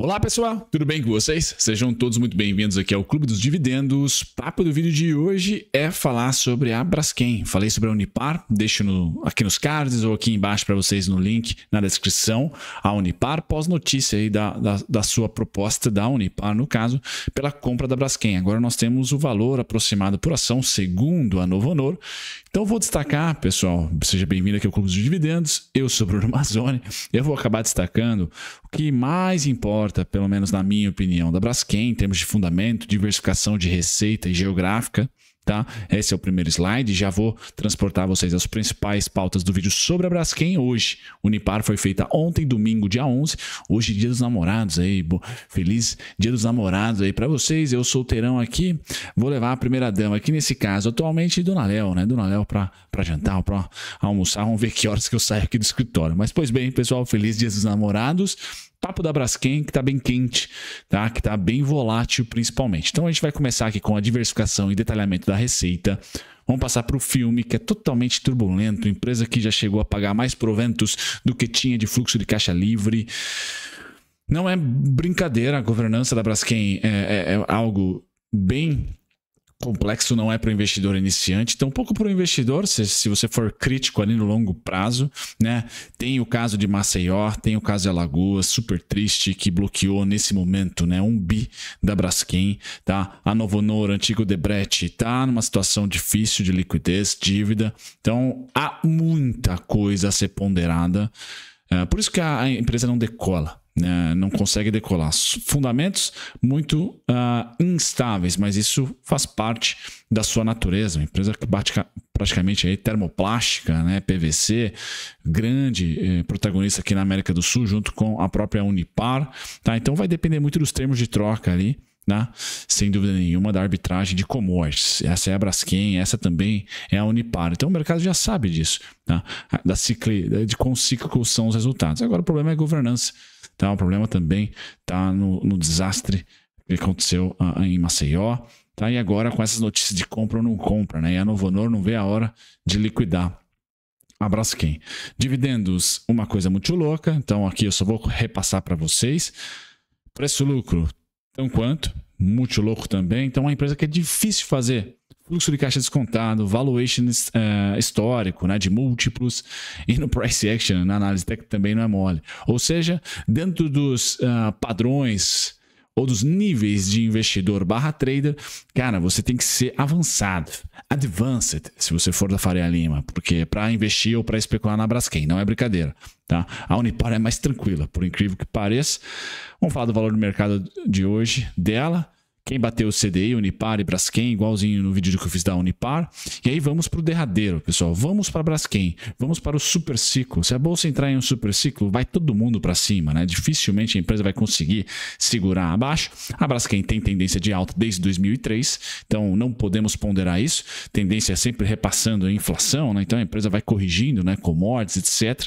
Olá pessoal, tudo bem com vocês? Sejam todos muito bem-vindos aqui ao Clube dos Dividendos. Papo do vídeo de hoje é falar sobre a Braskem. Falei sobre a Unipar, deixo no, aqui nos cards ou aqui embaixo para vocês no link na descrição a Unipar, pós-notícia aí da, da, da, sua proposta da Unipar, no caso, pela compra da Braskem. Agora nós temos o valor aproximado por ação, segundo a Novo Honor, então vou destacar, pessoal, seja bem-vindo aqui ao Clube dos Dividendos. Eu sou Bruno Mazzoni. Eu vou acabar destacando o que mais importa, pelo menos na minha opinião, da Braskem em termos de fundamento, diversificação de receita e geográfica tá? Esse é o primeiro slide, já vou transportar vocês as principais pautas do vídeo sobre a Braskem hoje. Unipar foi feita ontem, domingo, dia 11, hoje dia dos namorados aí, bo... feliz dia dos namorados aí para vocês, eu solteirão aqui, vou levar a primeira dama aqui nesse caso, atualmente Dona Léo, né? Dona Léo pra, pra jantar, pra almoçar, vamos ver que horas que eu saio aqui do escritório. Mas pois bem, pessoal, feliz dia dos namorados papo da Braskem que está bem quente, tá? que está bem volátil principalmente. Então a gente vai começar aqui com a diversificação e detalhamento da receita. Vamos passar para o filme, que é totalmente turbulento, empresa que já chegou a pagar mais proventos do que tinha de fluxo de caixa livre. Não é brincadeira, a governança da Braskem é, é, é algo bem complexo não é para o investidor iniciante, tampouco para o investidor, se, se você for crítico ali no longo prazo, né? Tem o caso de Maceió, tem o caso de Alagoas, super triste, que bloqueou nesse momento, né? Um bi da Braskem, tá? A Novonor, antigo Debret, tá numa situação difícil de liquidez, dívida. Então, há muita coisa a ser ponderada. É, por isso que a empresa não decola, né, não consegue decolar. Fundamentos muito uh, instáveis, mas isso faz parte da sua natureza. Uma empresa que bate praticamente aí termoplástica, né? PVC, grande eh, protagonista aqui na América do Sul, junto com a própria Unipar. Tá? Então vai depender muito dos termos de troca ali. Né? Sem dúvida nenhuma, da arbitragem de commodities. Essa é a Braskem, essa também é a Unipar. Então o mercado já sabe disso, né? da cicle, de quão cíclicos são os resultados. Agora o problema é a governança Tá? O problema também está no, no, desastre que aconteceu uh, em Maceió. Tá? E agora com essas notícias de compra ou não compra, né? E a Novonor não vê a hora de liquidar. Abraço quem? Dividendos, uma coisa muito louca. Então aqui eu só vou repassar para vocês. Preço-lucro, tão quanto? Muito louco também. Então é uma empresa que é difícil fazer fluxo de caixa descontado, valuation uh, histórico, né, de múltiplos, e no price action, na análise técnica também não é mole. Ou seja, dentro dos uh, padrões ou dos níveis de investidor barra trader, cara, você tem que ser avançado, advanced, se você for da Faria Lima, porque é para investir ou para especular na Braskem, não é brincadeira, tá? A Unipar é mais tranquila, por incrível que pareça. Vamos falar do valor do mercado de hoje dela, quem bateu o CDI, Unipar e Braskem, igualzinho no vídeo que eu fiz da Unipar. E aí vamos para o derradeiro, pessoal. Vamos para Braskem, vamos para o super ciclo. Se a bolsa entrar em um super ciclo, vai todo mundo para cima, né? Dificilmente a empresa vai conseguir segurar abaixo. A Braskem tem tendência de alta desde 2003, então não podemos ponderar isso. Tendência é sempre repassando a inflação, né? Então a empresa vai corrigindo, né? Commodities, etc.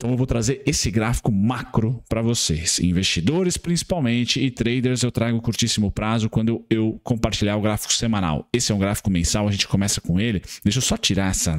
Então eu vou trazer esse gráfico macro para vocês, investidores principalmente e traders eu trago curtíssimo prazo quando eu compartilhar o gráfico semanal. Esse é um gráfico mensal, a gente começa com ele. Deixa eu só tirar essa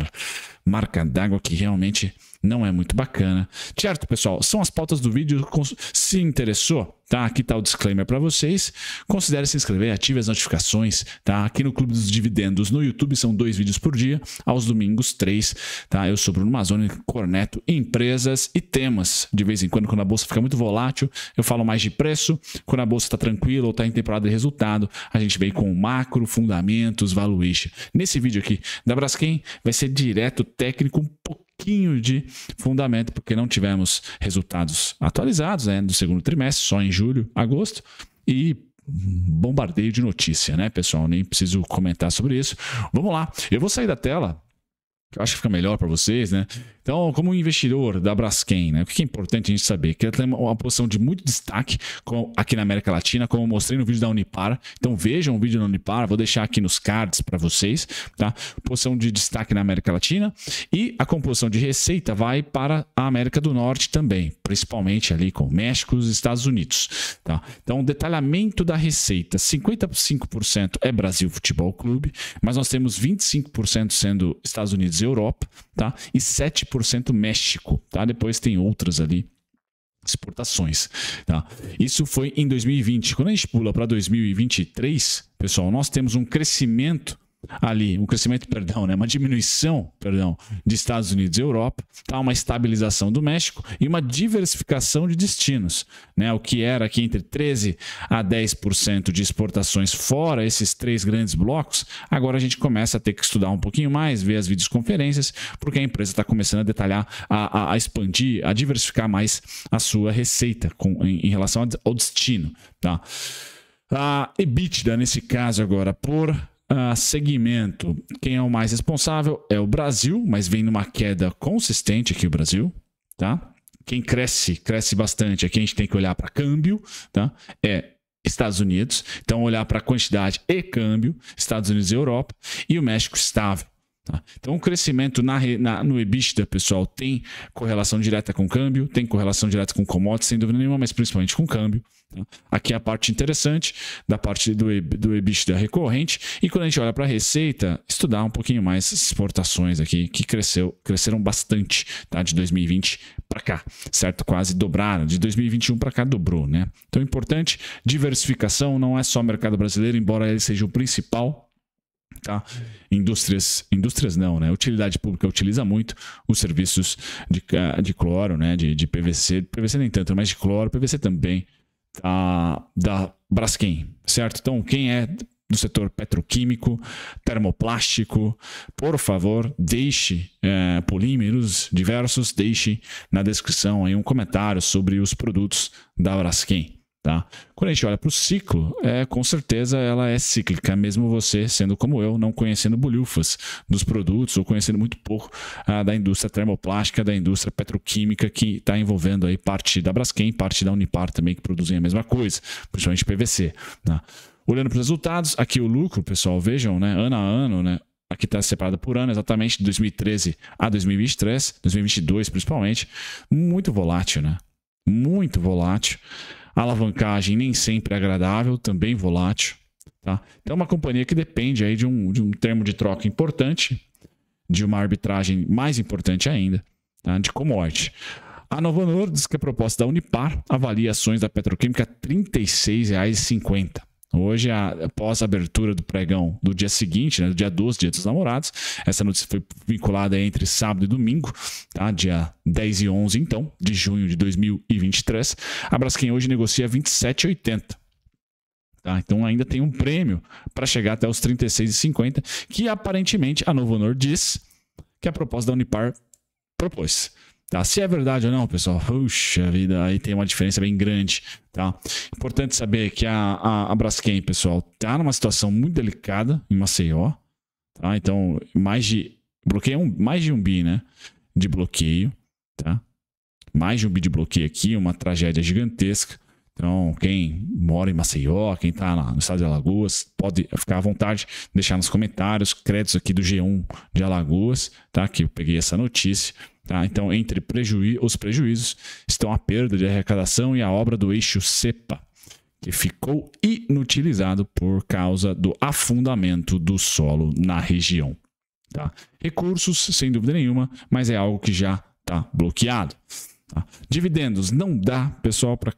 marca d'água que realmente não é muito bacana. Certo, pessoal? São as pautas do vídeo. Se interessou, tá? Aqui tá o disclaimer para vocês. Considere se inscrever, ative as notificações, tá? Aqui no Clube dos Dividendos no YouTube são dois vídeos por dia, aos domingos três, tá? Eu sou Bruno Mazzoni, corneto empresas e temas. De vez em quando, quando a bolsa fica muito volátil, eu falo mais de preço. Quando a bolsa está tranquila ou está em temporada de resultado, a gente vem com macro, fundamentos, valuation. Nesse vídeo aqui da Braskem vai ser direto técnico um pouquinho de fundamento, porque não tivemos resultados atualizados né, do segundo trimestre, só em julho, agosto, e bombardeio de notícia, né, pessoal? Nem preciso comentar sobre isso. Vamos lá, eu vou sair da tela, que eu acho que fica melhor para vocês, né? Então, como investidor da Braskem, né, o que é importante a gente saber? Que ela tem uma posição de muito destaque aqui na América Latina, como eu mostrei no vídeo da Unipar. Então, vejam o vídeo da Unipar, vou deixar aqui nos cards para vocês. Tá? Posição de destaque na América Latina. E a composição de receita vai para a América do Norte também, principalmente ali com México e os Estados Unidos. Tá? Então, detalhamento da receita: 55% é Brasil Futebol Clube, mas nós temos 25% sendo Estados Unidos e Europa, tá? e 7% 7% México, tá? Depois tem outras ali exportações, tá? Isso foi em 2020. Quando a gente pula para 2023, pessoal, nós temos um crescimento ali, um crescimento, perdão, né, uma diminuição, perdão, de Estados Unidos e Europa, tá, uma estabilização do México e uma diversificação de destinos, né, o que era aqui entre 13 a 10% de exportações fora esses três grandes blocos, agora a gente começa a ter que estudar um pouquinho mais, ver as videoconferências, porque a empresa está começando a detalhar, a, a, expandir, a diversificar mais a sua receita com, em, em relação ao destino, tá? A ah, EBITDA, nesse caso agora, por ah, segmento, quem é o mais responsável é o Brasil, mas vem numa queda consistente aqui o Brasil, tá? Quem cresce, cresce bastante, aqui a gente tem que olhar para câmbio, tá? É Estados Unidos, então olhar para quantidade e câmbio, Estados Unidos e Europa, e o México estável. Tá? Então, o crescimento na, na, no EBITDA, pessoal, tem correlação direta com câmbio, tem correlação direta com commodities, sem dúvida nenhuma, mas principalmente com câmbio. Então, aqui é a parte interessante da parte do, do EBITDA recorrente. E quando a gente olha para a receita, estudar um pouquinho mais as exportações aqui, que cresceu, cresceram bastante tá? de 2020 para cá, certo? Quase dobraram. De 2021 para cá dobrou, né? Então, é importante, diversificação não é só mercado brasileiro, embora ele seja o principal, Tá? Indústrias, indústrias não, né? Utilidade pública utiliza muito os serviços de, de cloro, né? De, de PVC, PVC nem tanto, mas de cloro, PVC também da, da Braskem, certo? Então, quem é do setor petroquímico, termoplástico, por favor, deixe é, polímeros diversos, deixe na descrição aí um comentário sobre os produtos da Braskem. Tá? Quando a gente olha para o ciclo, é, com certeza ela é cíclica, mesmo você sendo como eu, não conhecendo bolhufas dos produtos ou conhecendo muito pouco ah, da indústria termoplástica, da indústria petroquímica que está envolvendo aí parte da Braskem, parte da Unipar também que produzem a mesma coisa, principalmente PVC. Tá? Olhando para os resultados, aqui o lucro, pessoal, vejam, né, ano a ano, né, aqui está separado por ano, exatamente de 2013 a 2023, 2022 principalmente, muito volátil, né? muito volátil. alavancagem nem sempre agradável, também volátil. Tá? Então, é uma companhia que depende aí de um, de um termo de troca importante, de uma arbitragem mais importante ainda, tá? de comorte. A novonor diz que a proposta da Unipar avalia ações da Petroquímica R$ 36,50. Hoje, após a abertura do pregão do dia seguinte, né, do dia 12, dia dos namorados, essa notícia foi vinculada entre sábado e domingo, tá? dia 10 e 11, então, de junho de 2023, a Braskem hoje negocia 27,80. Tá, então ainda tem um prêmio para chegar até os 36,50, que aparentemente a Novo Honor diz que a proposta da Unipar propôs. Tá? Se é verdade ou não, pessoal, puxa vida, aí tem uma diferença bem grande. Tá? Importante saber que a, a, a Braskem, pessoal, está numa situação muito delicada em Maceió. Tá? Então, mais de. Bloqueio é um, mais de um bi, né? De bloqueio. Tá? Mais de um bi de bloqueio aqui, uma tragédia gigantesca. Então, quem mora em Maceió, quem está no estado de Alagoas, pode ficar à vontade, deixar nos comentários créditos aqui do G1 de Alagoas, tá? Que eu peguei essa notícia. Tá? Então, entre prejuí os prejuízos estão a perda de arrecadação e a obra do eixo CEPA, que ficou inutilizado por causa do afundamento do solo na região. Tá? Recursos, sem dúvida nenhuma, mas é algo que já está bloqueado. Tá? Dividendos, não dá, pessoal, para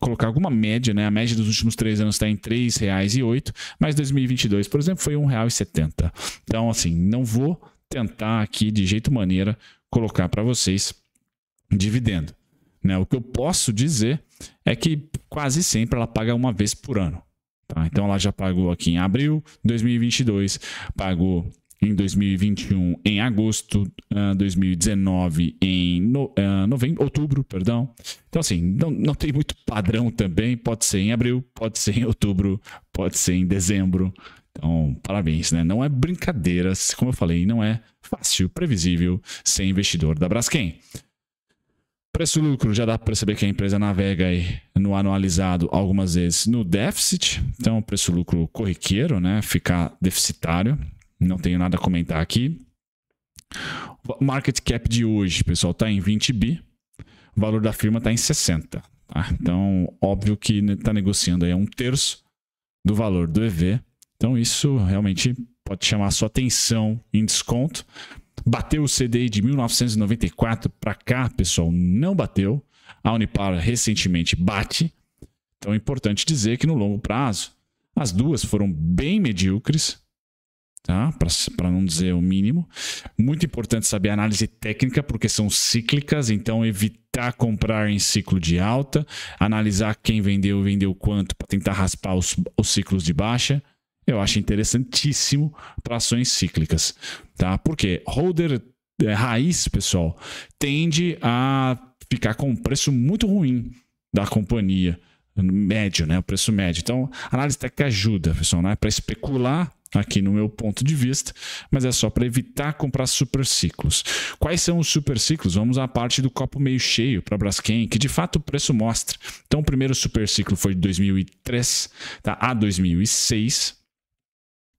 colocar alguma média, né? A média dos últimos três anos está em R$ 3,08, mas 2022, por exemplo, foi R$ 1,70. Então, assim, não vou tentar aqui de jeito maneira colocar para vocês dividendo. Né? O que eu posso dizer é que quase sempre ela paga uma vez por ano. Tá? Então ela já pagou aqui em abril de 2022, pagou em 2021 em agosto, uh, ah, 2019 em ah, novembro, outubro, perdão. Então assim, não, não tem muito padrão também, pode ser em abril, pode ser em outubro, pode ser em dezembro. Então, parabéns, né? Não é brincadeira, como eu falei, não é fácil, previsível ser investidor da Braskem. Preço-lucro, já dá para perceber que a empresa navega no anualizado algumas vezes no déficit. Então, preço-lucro corriqueiro, né? Ficar deficitário. Não tenho nada a comentar aqui. Market cap de hoje, pessoal, está em 20 bi. O valor da firma está em 60. Tá? Então, óbvio que está né, negociando aí um terço do valor do EV. Então isso realmente pode chamar sua atenção em desconto. Bateu o CDI de 1994 para cá, pessoal, não bateu. A Unipar recentemente bate. Então é importante dizer que no longo prazo as duas foram bem medíocres, tá? para não dizer o mínimo. Muito importante saber a análise técnica, porque são cíclicas, então evitar comprar em ciclo de alta, analisar quem vendeu, vendeu quanto, para tentar raspar os, os ciclos de baixa eu acho interessantíssimo para ações cíclicas, tá? Porque holder é, raiz, pessoal, tende a ficar com um preço muito ruim da companhia, médio, né? O preço médio. Então, análise técnica ajuda, pessoal, não é para especular aqui no meu ponto de vista, mas é só para evitar comprar super ciclos. Quais são os super ciclos? Vamos à parte do copo meio cheio para Braskem, que de fato o preço mostra. Então, o primeiro super ciclo foi de 2003 tá? a 2006,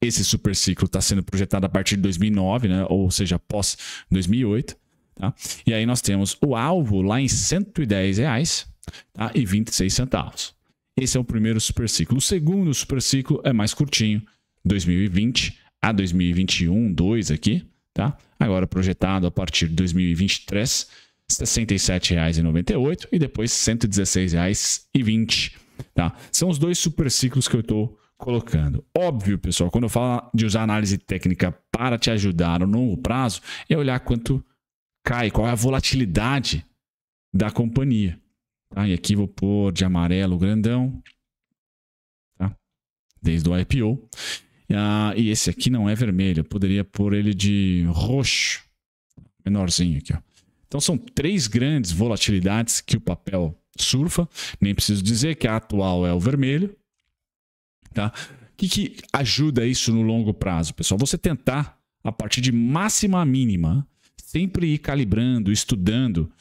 esse super ciclo está sendo projetado a partir de 2009, né? ou seja, pós 2008. Tá? E aí nós temos o alvo lá em R$ 110,26. Tá? E 26 centavos. Esse é o primeiro super ciclo. O segundo super ciclo é mais curtinho, 2020 a 2021, 2 aqui, tá? Agora projetado a partir de 2023, R$ 67,98 e depois R$ 116,20, tá? São os dois super ciclos que eu estou colocando. Óbvio, pessoal, quando eu falo de usar análise técnica para te ajudar no longo prazo, é olhar quanto cai, qual é a volatilidade da companhia. Tá? E aqui vou pôr de amarelo grandão, tá? desde o IPO. Ah, e esse aqui não é vermelho, eu poderia pôr ele de roxo, menorzinho aqui. Ó. Então são três grandes volatilidades que o papel surfa. Nem preciso dizer que a atual é o vermelho, Tá? O que, que ajuda isso no longo prazo, pessoal? Você tentar, a partir de máxima a mínima, sempre ir calibrando, estudando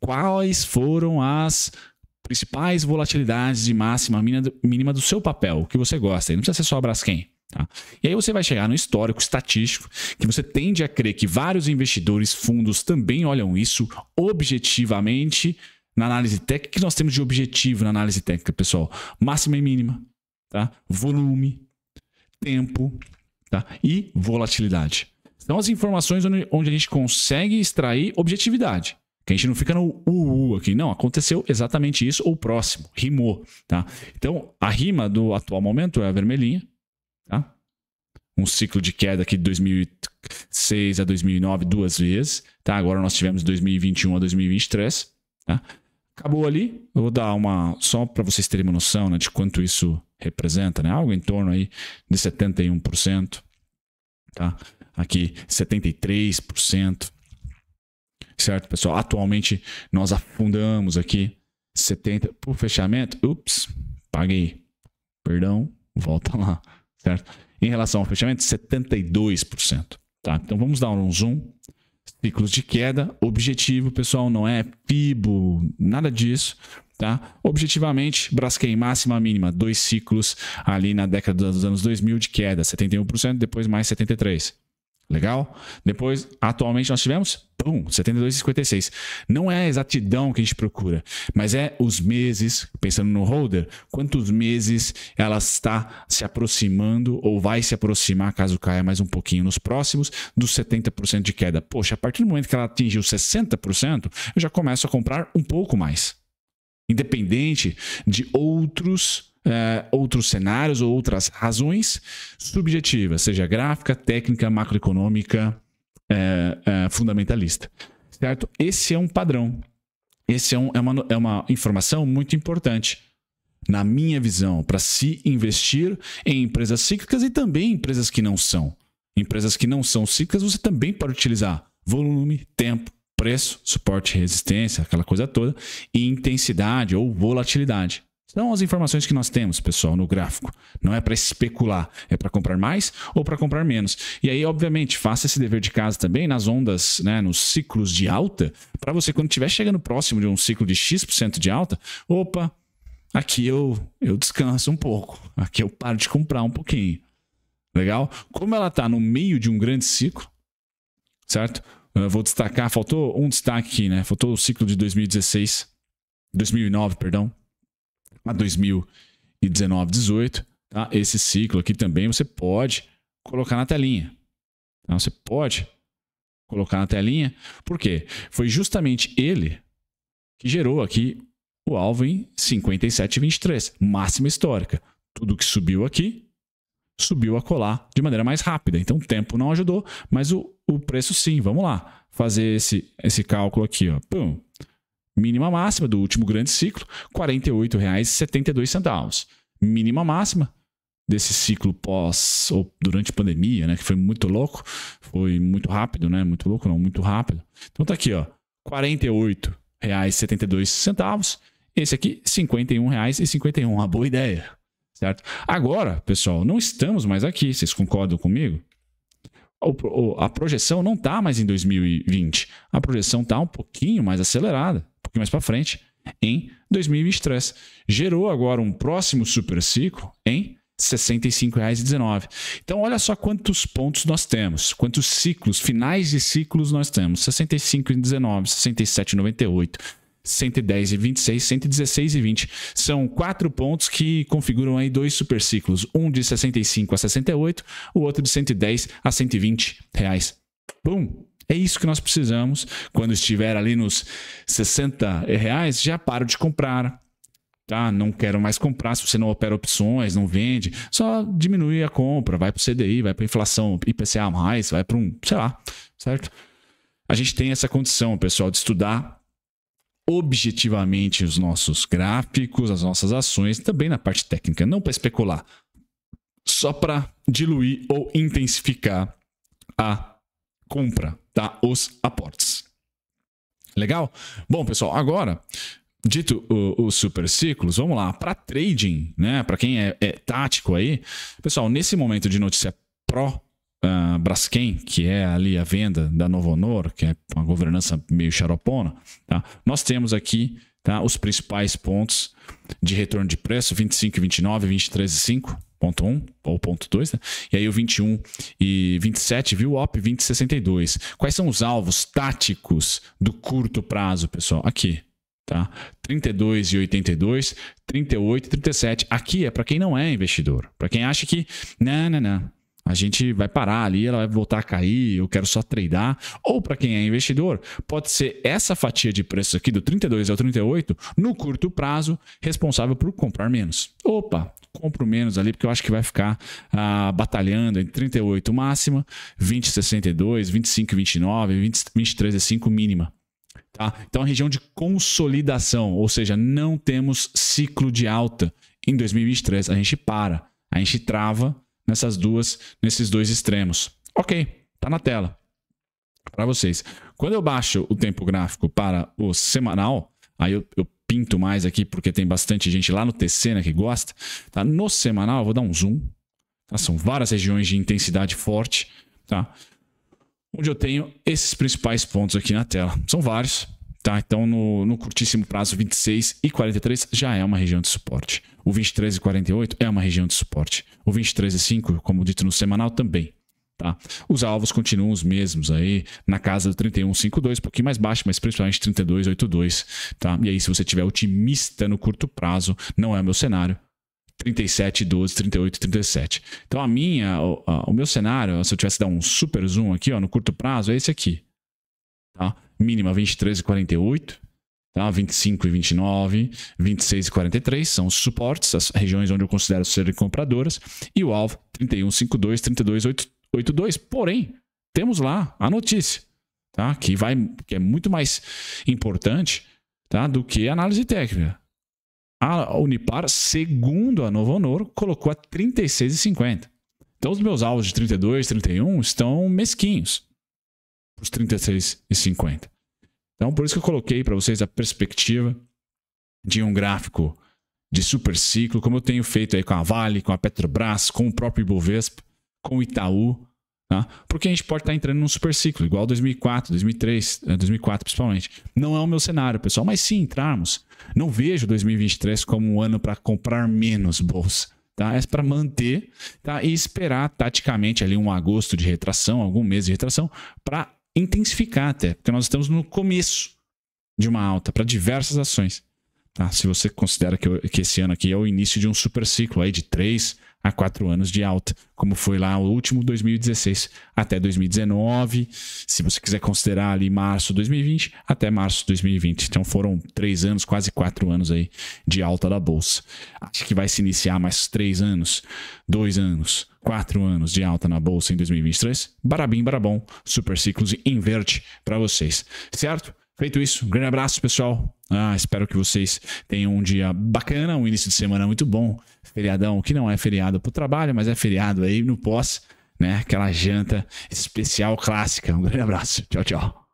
quais foram as principais volatilidades de máxima mínima do seu papel, que você gosta. E não precisa ser só a Braskem. Tá? E aí você vai chegar no histórico estatístico, que você tende a crer que vários investidores, fundos também olham isso objetivamente na análise técnica. O que nós temos de objetivo na análise técnica, pessoal? Máxima e mínima tá? volume, tempo tá? e volatilidade. São as informações onde, onde a gente consegue extrair objetividade. Que a gente não fica no uu aqui. Não, aconteceu exatamente isso ou próximo. Rimou, tá? Então, a rima do atual momento é a vermelhinha, tá? Um ciclo de queda aqui de 2006 a 2009 duas vezes, tá? Agora nós tivemos 2021 a 2023, tá? acabou ali. Eu vou dar uma só para vocês terem uma noção né, de quanto isso representa, né? Algo em torno aí de 71%, tá? Aqui 73%. Certo, pessoal? Atualmente nós afundamos aqui 70 por fechamento. Ups, paguei. Perdão, volta lá, certo? Em relação ao fechamento, 72%, tá? Então vamos dar um zoom ciclos de queda. Objetivo, pessoal, não é PIBO, nada disso. Tá? Objetivamente, Braskem máxima mínima, dois ciclos ali na década dos anos 2000 de queda, 71%, depois mais 73%. Legal? Depois, atualmente nós tivemos Pum, 72,56. Não é a exatidão que a gente procura, mas é os meses, pensando no holder, quantos meses ela está se aproximando ou vai se aproximar, caso caia mais um pouquinho nos próximos, dos 70% de queda. Poxa, a partir do momento que ela atingiu 60%, eu já começo a comprar um pouco mais. Independente de outros Uh, outros cenários ou outras razões subjetivas, seja gráfica, técnica, macroeconômica, é, é, fundamentalista. Certo? Esse é um padrão. Esse é, um, é, uma, é uma informação muito importante, na minha visão, para se investir em empresas cíclicas e também empresas que não são. Empresas que não são cíclicas, você também pode utilizar volume, tempo, preço, suporte, resistência, aquela coisa toda, e intensidade ou volatilidade. São as informações que nós temos, pessoal, no gráfico. Não é para especular, é para comprar mais ou para comprar menos. E aí, obviamente, faça esse dever de casa também nas ondas, né, nos ciclos de alta, para você quando estiver chegando próximo de um ciclo de X% de alta, opa, aqui eu eu descanso um pouco, aqui eu paro de comprar um pouquinho. Legal? Como ela está no meio de um grande ciclo, certo? Eu vou destacar, faltou um destaque aqui, né? Faltou o ciclo de 2016, 2009, perdão a 2019, 18, tá? Esse ciclo aqui também você pode colocar na telinha. Tá? Você pode colocar na telinha, porque foi justamente ele que gerou aqui o alvo em 57,23, máxima histórica. Tudo que subiu aqui, subiu a colar de maneira mais rápida. Então o tempo não ajudou, mas o, o preço sim. Vamos lá fazer esse, esse cálculo aqui. Ó. Pum. Mínima máxima do último grande ciclo, R$ 48,72. Mínima máxima desse ciclo pós ou durante pandemia, né, que foi muito louco, foi muito rápido, né? Muito louco não, muito rápido. Então tá aqui, ó, R$ 48,72. Esse aqui, R$ 51,51. Uma boa ideia, certo? Agora, pessoal, não estamos mais aqui, vocês concordam comigo? a projeção não está mais em 2020. A projeção está um pouquinho mais acelerada pouquinho mais para frente, em 2023. Gerou agora um próximo super ciclo em R$ 65,19. Então, olha só quantos pontos nós temos, quantos ciclos, finais de ciclos nós temos: R$ 65,19, R$ 67,98. 110 e 26, 116 e 20. São quatro pontos que configuram aí dois super ciclos: um de 65 a 68, o outro de 110 a 120 reais. Pum! É isso que nós precisamos. Quando estiver ali nos 60 reais, já paro de comprar. Tá? Não quero mais comprar. Se você não opera opções, não vende, só diminui a compra. Vai para o CDI, vai para inflação, IPCA mais, vai para um, sei lá, certo? A gente tem essa condição, pessoal, de estudar objetivamente os nossos gráficos, as nossas ações, também na parte técnica, não para especular, só para diluir ou intensificar a compra, Tá os aportes. Legal? Bom, pessoal, agora Dito os super ciclos, vamos lá para trading, né? Para quem é, é, tático aí, pessoal, nesse momento de notícia pró uh, Braskem, que é ali a venda da Novo Honor, que é uma governança meio xaropona, tá? Nós temos aqui tá, os principais pontos de retorno de preço, 25 e 29, 23 e ponto 1 ou ponto 2, né? e aí o 21 e 27 viu op 2062. Quais são os alvos táticos do curto prazo, pessoal? Aqui, tá? 32 e 82, 38 e 37. Aqui é para quem não é investidor, para quem acha que não, né, não, né, não. Né, a gente vai parar ali, ela vai voltar a cair, eu quero só tradear. Ou para quem é investidor, pode ser essa fatia de preço aqui do 32 ao 38 no curto prazo responsável por comprar menos. Opa, compro menos ali, porque eu acho que vai ficar ah, batalhando entre 38 máxima, 20 62, 25 29, 20, 23 e 5 mínima. Tá? Então, a região de consolidação, ou seja, não temos ciclo de alta em 2023. A gente para, a gente trava nessas duas, nesses dois extremos. Ok, tá na tela para vocês. Quando eu baixo o tempo gráfico para o semanal, aí eu, eu pinto mais aqui, porque tem bastante gente lá no TC né, que gosta. Tá? No semanal, eu vou dar um zoom. Tá? São várias regiões de intensidade forte, tá? onde eu tenho esses principais pontos aqui na tela. São vários, Tá, então, no, no, curtíssimo prazo, 26 e 43 já é uma região de suporte. O 23 e 48 é uma região de suporte. O 23 e 5, como dito no semanal, também. Tá? Os alvos continuam os mesmos aí, na casa do 31,52, um pouquinho mais baixo, mas principalmente 32,82. Tá? E aí, se você tiver otimista no curto prazo, não é o meu cenário. 37, 12, 38, 37. Então, a minha, o, a, o meu cenário, se eu tivesse dar um super zoom aqui, ó, no curto prazo, é esse aqui. Tá? Mínima 23,48 tá? 25 e 29, 26 e 43 são os suportes, as regiões onde eu considero serem compradoras, e o alvo 31,52 52, 82. Porém, temos lá a notícia, tá? Que vai que é muito mais importante, tá, do que a análise técnica. A Unipar, segundo a Novo Honor, colocou a 36,50. Então os meus alvos de 32, 31 estão mesquinhos. Os 36,50. Então por isso que eu coloquei para vocês a perspectiva de um gráfico de super ciclo, como eu tenho feito aí com a Vale, com a Petrobras, com o próprio Ibovespa, com o Itaú, tá? porque a gente pode estar tá entrando num super ciclo, igual 2004, 2003, 2004 principalmente. Não é o meu cenário, pessoal, mas se entrarmos, não vejo 2023 como um ano para comprar menos bolsa. Tá? É para manter tá? e esperar taticamente ali um agosto de retração, algum mês de retração, para intensificar até, porque nós estamos no começo de uma alta para diversas ações. Tá? Se você considera que, que esse ano aqui é o início de um super ciclo aí de três a quatro anos de alta, como foi lá o último 2016 até 2019, se você quiser considerar ali março 2020 até março 2020. Então foram três anos, quase quatro anos aí de alta da bolsa. Acho que vai se iniciar mais três anos, dois anos, quatro anos de alta na bolsa em 2023. Barabim, barabom, super ciclos inverte para vocês, certo? Feito isso, um grande abraço, pessoal. Ah, espero que vocês tenham um dia bacana, um início de semana muito bom. Feriadão, que não é feriado pro trabalho, mas é feriado aí no pós, né? Aquela janta especial clássica. Um grande abraço. Tchau, tchau.